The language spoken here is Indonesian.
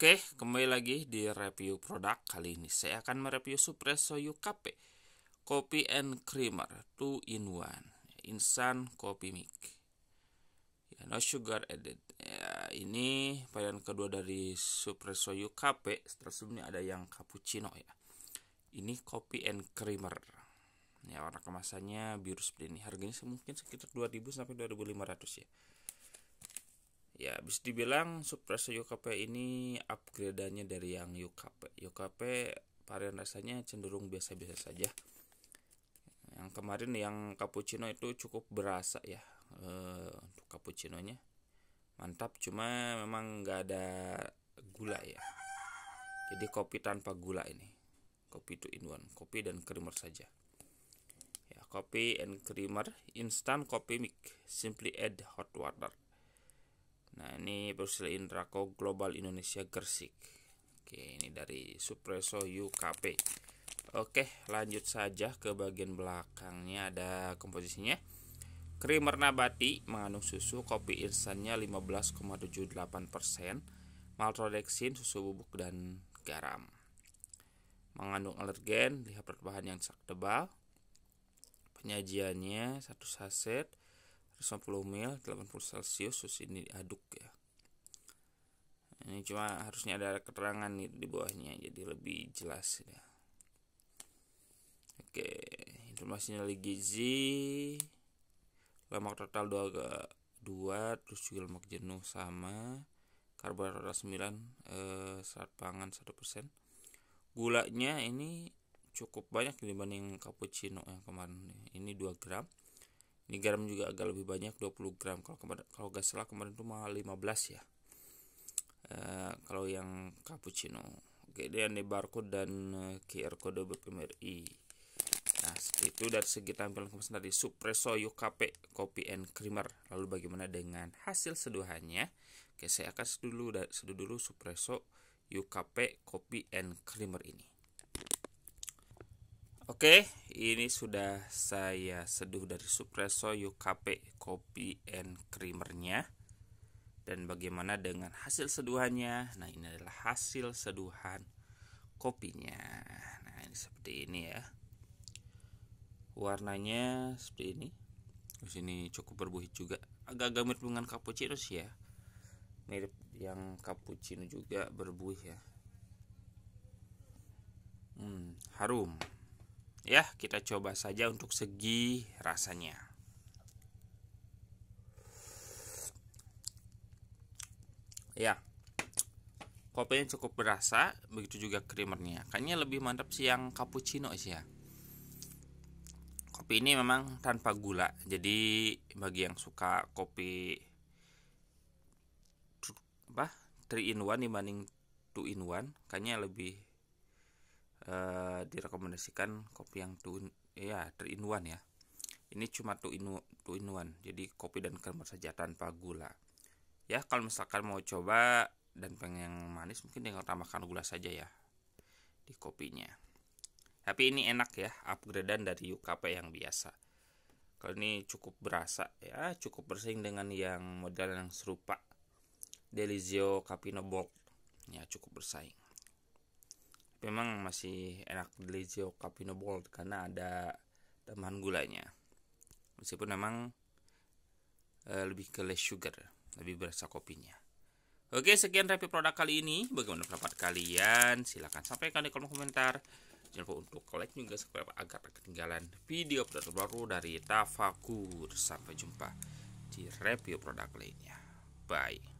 Oke, kembali lagi di review produk kali ini. Saya akan mereview Supresso UKP Kopi and Creamer 2 in 1 Instant Coffee Mix. Ya, no sugar added. Ya, ini varian kedua dari Supresso UKP. Setelah sebelumnya ada yang cappuccino ya. Ini Kopi and Creamer. Ya, warna kemasannya biru seperti ini. Harganya mungkin sekitar 2000 sampai 2500 ya ya bisa dibilang Suppressor UKP ini upgradeannya dari yang UKP UKP varian rasanya cenderung biasa-biasa saja yang kemarin yang cappuccino itu cukup berasa ya e, untuk cappuccinonya mantap cuma memang nggak ada gula ya jadi kopi tanpa gula ini kopi itu in one kopi dan creamer saja ya kopi and creamer instant kopi mix simply add hot water Nah ini Brussel Indraco Global Indonesia Gersik. Oke ini dari Supreso UKP. Oke lanjut saja ke bagian belakangnya ada komposisinya. Krimer nabati mengandung susu, kopi instannya 15,78%, maltodextrin, susu bubuk dan garam. Mengandung alergen, lihat perubahan yang sak tebal. Penyajiannya satu saset 150 ml 80 celcius terus ini diaduk ya ini cuma harusnya ada keterangan nih di bawahnya jadi lebih jelas ya oke informasinya lagi gizi lemak total 2 2 terus juga lemak jenuh sama karbohidrat 9 eh, saat pangan 1% gulanya ini cukup banyak dibanding cappuccino yang kemarin ini 2 gram ini garam juga agak lebih banyak 20 gram kalau kemarin kalau gak salah kemarin itu mahal 15 ya uh, kalau yang cappuccino oke dan di barcode dan QR QR kode BPMRI nah seperti itu dari segi tampilan kemasan tadi. Supresso UKP Kopi and Creamer lalu bagaimana dengan hasil seduhannya oke saya akan seduh dulu seduh dulu Supresso UKP Kopi and Creamer ini Oke, ini sudah saya seduh dari Supresso UKP Kopi and Creamernya. Dan bagaimana dengan hasil seduhannya? Nah, ini adalah hasil seduhan kopinya. Nah, ini seperti ini ya. Warnanya seperti ini. Di sini cukup berbuih juga. Agak-agak mirip dengan cappuccino sih ya. Mirip yang cappuccino juga berbuih ya. Hmm, harum. Ya, kita coba saja untuk segi rasanya. Ya. Kopinya cukup berasa, begitu juga krimernya Kayaknya lebih mantap sih yang cappuccino sih ya. Kopi ini memang tanpa gula. Jadi bagi yang suka kopi apa? 3 in 1 dibanding 2 in 1, kayaknya lebih Eh, direkomendasikan kopi yang tuh ya terinuan ya ini cuma tuh inu tuh inuan jadi kopi dan kernel saja tanpa gula ya kalau misalkan mau coba dan pengen yang manis mungkin tinggal tambahkan gula saja ya di kopinya tapi ini enak ya upgradean dari UKP yang biasa kalau ini cukup berasa ya cukup bersaing dengan yang model yang serupa Delizio Capino Bold ya cukup bersaing memang masih enak Delizio Capino Bold karena ada tambahan gulanya meskipun memang e, lebih ke less sugar lebih berasa kopinya Oke, sekian review produk kali ini. Bagaimana pendapat kalian? Silahkan sampaikan di kolom komentar. Jangan lupa untuk like juga subscribe agar ketinggalan video terbaru dari Tafakur. Sampai jumpa di review produk lainnya. Bye.